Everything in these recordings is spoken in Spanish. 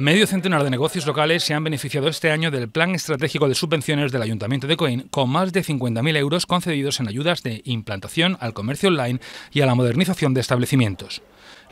Medio centenar de negocios locales se han beneficiado este año del Plan Estratégico de Subvenciones del Ayuntamiento de Coín, con más de 50.000 euros concedidos en ayudas de implantación al comercio online y a la modernización de establecimientos.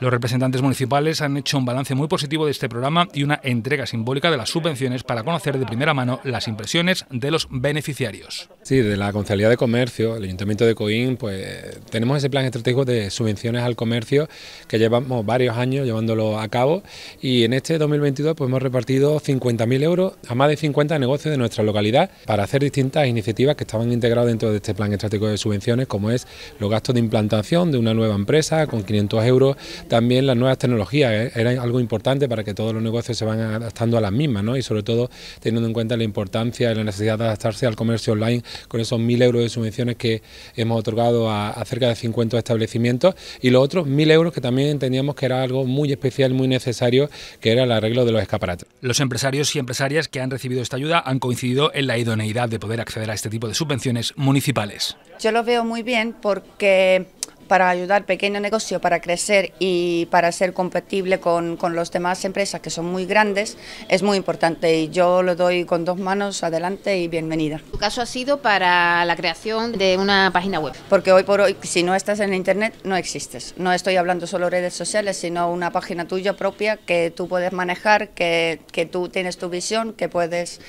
Los representantes municipales han hecho un balance muy positivo de este programa y una entrega simbólica de las subvenciones para conocer de primera mano las impresiones de los beneficiarios. Sí, de la Concejalía de Comercio, el Ayuntamiento de Coín, pues tenemos ese plan estratégico de subvenciones al comercio que llevamos varios años llevándolo a cabo y en este 2022 pues hemos repartido 50.000 euros a más de 50 negocios de nuestra localidad para hacer distintas iniciativas que estaban integradas dentro de este plan estratégico de subvenciones como es los gastos de implantación de una nueva empresa con 500 euros, también las nuevas tecnologías, eh, era algo importante para que todos los negocios se van adaptando a las mismas, Y sobre todo teniendo en cuenta la importancia y la necesidad de adaptarse al comercio online con esos 1.000 euros de subvenciones que hemos otorgado a, cerca de 50 establecimientos y los otros 1.000 euros que también entendíamos que era algo muy especial, muy necesario, que era el arreglo de los escaparates. Los empresarios y empresarias que han recibido esta ayuda han coincidido en la idoneidad de poder acceder a este tipo de subvenciones municipales. Yo lo veo muy bien porque para ayudar pequeño negocio para crecer y para ser compatible con, con las demás empresas que son muy grandes es muy importante y yo lo doy con dos manos adelante y bienvenida. Tu caso ha sido para la creación de una página web. Porque hoy por hoy si no estás en internet no existes. No estoy hablando solo de redes sociales sino una página tuya propia que tú puedes manejar, que, tú tienes tu visión, que puedes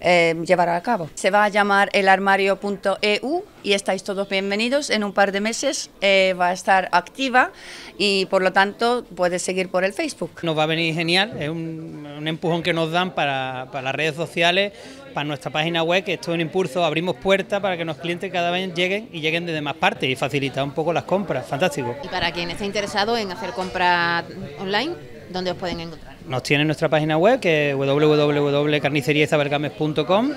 eh, llevar a cabo. Se va a llamar elarmario.eu y estáis todos bienvenidos en un par de meses. Eh, va a estar activa y por lo tanto puedes seguir por el Facebook. Nos va a venir genial, es un, empujón que nos dan para, las redes sociales, para nuestra página web, que esto es un impulso, abrimos puertas para que los clientes cada vez lleguen y lleguen de demás partes y facilita un poco las compras, fantástico. Y para quien esté interesado en hacer compras online, ¿dónde os pueden encontrar? Nos tienen nuestra página web que es www.carniceriesabergames.com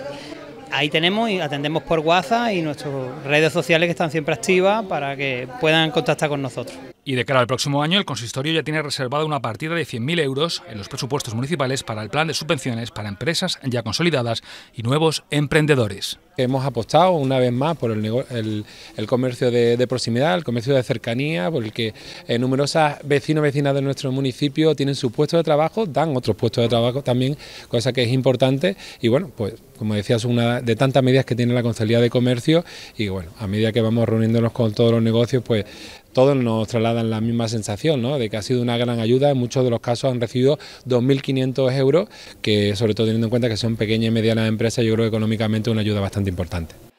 ahí tenemos y atendemos por WhatsApp y nuestras redes sociales que están siempre activas para que puedan contactar con nosotros. Y de cara al próximo año, el consistorio ya tiene reservada una partida de 100.000 euros en los presupuestos municipales para el plan de subvenciones para empresas ya consolidadas y nuevos emprendedores. Hemos apostado una vez más por el, comercio de, proximidad, el comercio de cercanía, porque eh, numerosas vecinos y vecinas de nuestro municipio tienen su puesto de trabajo, dan otros puestos de trabajo también, cosa que es importante. Y bueno, pues como decía, es una de tantas medidas que tiene la Consejería de Comercio y bueno, a medida que vamos reuniéndonos con todos los negocios, pues todos nos trasladan la misma sensación, de que ha sido una gran ayuda. En muchos de los casos han recibido 2.500 euros, que sobre todo teniendo en cuenta que son pequeñas y medianas empresas, yo creo que económicamente es una ayuda bastante importante.